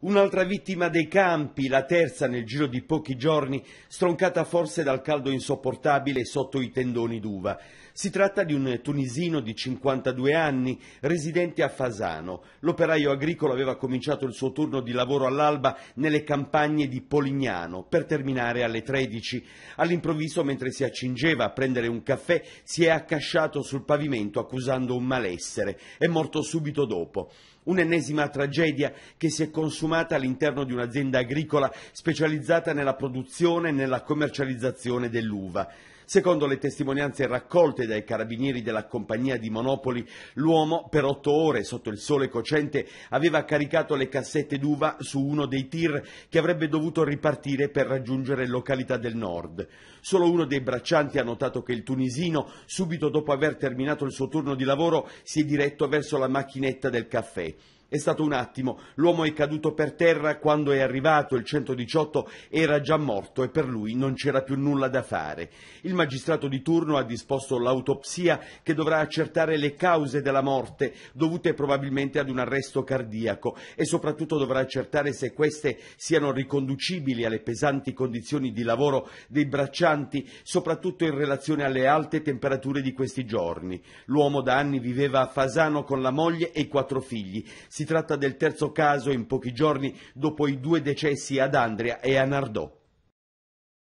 Un'altra vittima dei campi, la terza nel giro di pochi giorni, stroncata forse dal caldo insopportabile sotto i tendoni d'uva. Si tratta di un tunisino di 52 anni, residente a Fasano. L'operaio agricolo aveva cominciato il suo turno di lavoro all'alba nelle campagne di Polignano, per terminare alle 13. All'improvviso, mentre si accingeva a prendere un caffè, si è accasciato sul pavimento accusando un malessere. È morto subito dopo. Un'ennesima tragedia che si è consumata all'interno di un'azienda agricola specializzata nella produzione e nella commercializzazione dell'uva. Secondo le testimonianze raccolte dai carabinieri della compagnia di Monopoli, l'uomo per otto ore sotto il sole cocente aveva caricato le cassette d'uva su uno dei tir che avrebbe dovuto ripartire per raggiungere località del nord. Solo uno dei braccianti ha notato che il tunisino, subito dopo aver terminato il suo turno di lavoro, si è diretto verso la macchinetta del caffè. È stato un attimo, l'uomo è caduto per terra quando è arrivato il 118 era già morto e per lui non c'era più nulla da fare. Il magistrato di turno ha disposto l'autopsia che dovrà accertare le cause della morte, dovute probabilmente ad un arresto cardiaco e soprattutto dovrà accertare se queste siano riconducibili alle pesanti condizioni di lavoro dei braccianti, soprattutto in relazione alle alte temperature di questi giorni. L'uomo da anni viveva a Fasano con la moglie e i quattro figli si tratta del terzo caso in pochi giorni dopo i due decessi ad Andria e a Nardò.